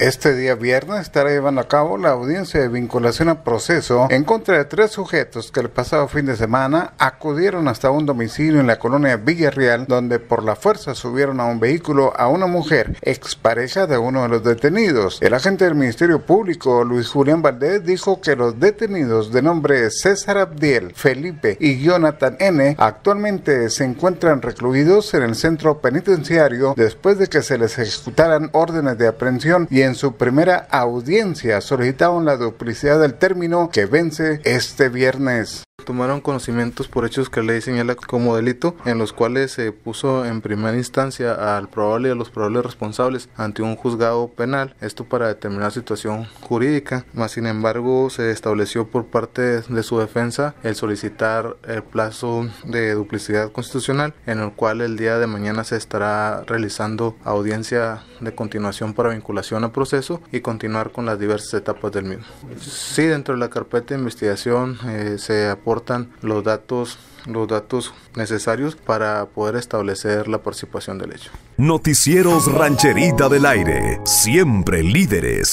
Este día viernes estará llevando a cabo la audiencia de vinculación a proceso en contra de tres sujetos que el pasado fin de semana acudieron hasta un domicilio en la colonia Villarreal, donde por la fuerza subieron a un vehículo a una mujer, expareja de uno de los detenidos. El agente del Ministerio Público, Luis Julián Valdés, dijo que los detenidos de nombre César Abdiel, Felipe y Jonathan N. actualmente se encuentran recluidos en el centro penitenciario después de que se les ejecutaran órdenes de aprehensión y en en su primera audiencia solicitaron la duplicidad del término que vence este viernes tomaron conocimientos por hechos que le ley señala como delito, en los cuales se puso en primera instancia al probable y a los probables responsables ante un juzgado penal, esto para determinar situación jurídica, Más sin embargo se estableció por parte de su defensa el solicitar el plazo de duplicidad constitucional, en el cual el día de mañana se estará realizando audiencia de continuación para vinculación al proceso y continuar con las diversas etapas del mismo. Sí, dentro de la carpeta de investigación eh, se aportan los datos los datos necesarios para poder establecer la participación del hecho. Noticieros Rancherita del Aire, siempre líderes.